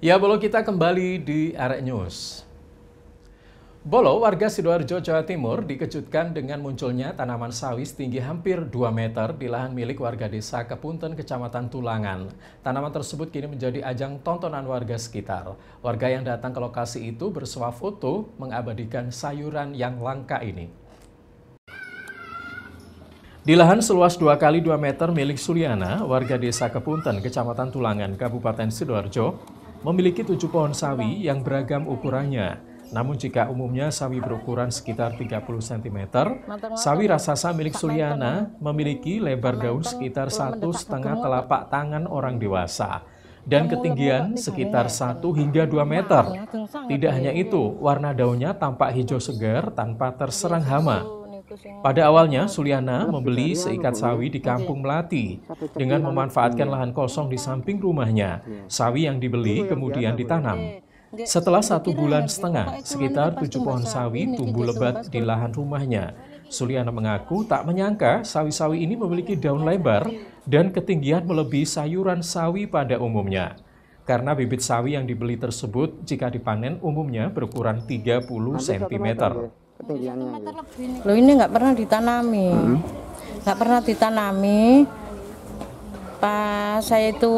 Ya, Bolo kita kembali di Arek News. Bolo, warga Sidoarjo, Jawa Timur dikejutkan dengan munculnya tanaman sawi setinggi hampir 2 meter di lahan milik warga desa Kepunten, Kecamatan Tulangan. Tanaman tersebut kini menjadi ajang tontonan warga sekitar. Warga yang datang ke lokasi itu bersuah foto mengabadikan sayuran yang langka ini. Di lahan seluas 2 kali 2 meter milik Suryana, warga desa Kepunten, Kecamatan Tulangan, Kabupaten Sidoarjo, Memiliki tujuh pohon sawi yang beragam ukurannya. Namun jika umumnya sawi berukuran sekitar 30 cm, sawi raksasa milik Suryana memiliki lebar daun sekitar satu setengah telapak tangan orang dewasa dan ketinggian sekitar 1 hingga 2 meter. Ya, Tidak ya. hanya itu, warna daunnya tampak hijau segar tanpa terserang iya, hama. Pada awalnya, Suliana membeli seikat sawi di kampung Melati dengan memanfaatkan iya. lahan kosong di samping rumahnya. Iya. Sawi yang dibeli iya, kemudian ditanam. Setelah satu bulan setengah, sekitar tujuh pohon sawi tumbuh gitu, lebat di lahan rumahnya. Suliana mengaku tak menyangka sawi-sawi ini memiliki daun lebar dan ketinggian melebihi sayuran sawi pada umumnya karena bibit sawi yang dibeli tersebut jika dipanen umumnya berukuran 30 cm ketinggiannya gitu. ini nggak pernah ditanami. Hmm? Nggak hmm. pernah ditanami. Pas saya itu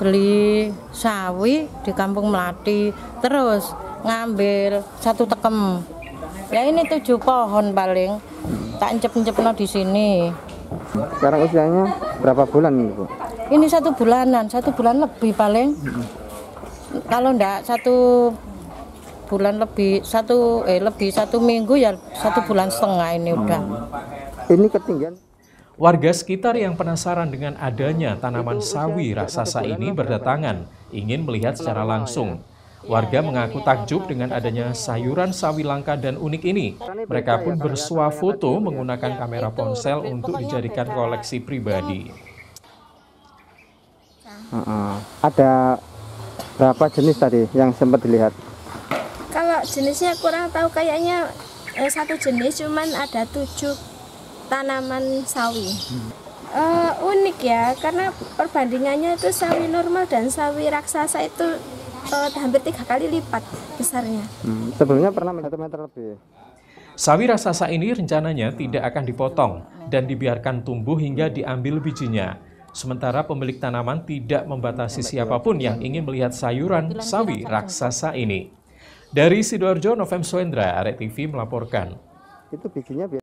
beli sawi di Kampung Melati, terus ngambil satu tekem. Ya ini tujuh pohon paling. Tak encep-encep no di sini. Sekarang usianya berapa bulan ini, Bu? Ini satu bulanan, satu bulan lebih paling. Hmm. Kalau enggak satu bulan lebih satu eh lebih satu minggu ya satu bulan setengah ini udah. Ini ketinggian. Warga sekitar yang penasaran dengan adanya tanaman sawi raksasa ini berdatangan, ingin melihat secara langsung. Warga mengaku takjub dengan adanya sayuran sawi langka dan unik ini. Mereka pun bersuah foto menggunakan kamera ponsel untuk dijadikan koleksi pribadi. Ada berapa jenis tadi yang sempat dilihat? jenisnya kurang tahu kayaknya eh, satu jenis cuman ada tujuh tanaman sawi hmm. uh, unik ya karena perbandingannya itu sawi normal dan sawi raksasa itu uh, hampir tiga kali lipat besarnya hmm. sebelumnya pernah satu meter lebih Sawi raksasa ini rencananya tidak akan dipotong dan dibiarkan tumbuh hingga diambil bijinya. Sementara pemilik tanaman tidak membatasi siapapun yang ingin melihat sayuran sawi raksasa ini. Dari Sidoarjo, Novem Soendra, Arek TV melaporkan. Itu bikinnya biasa.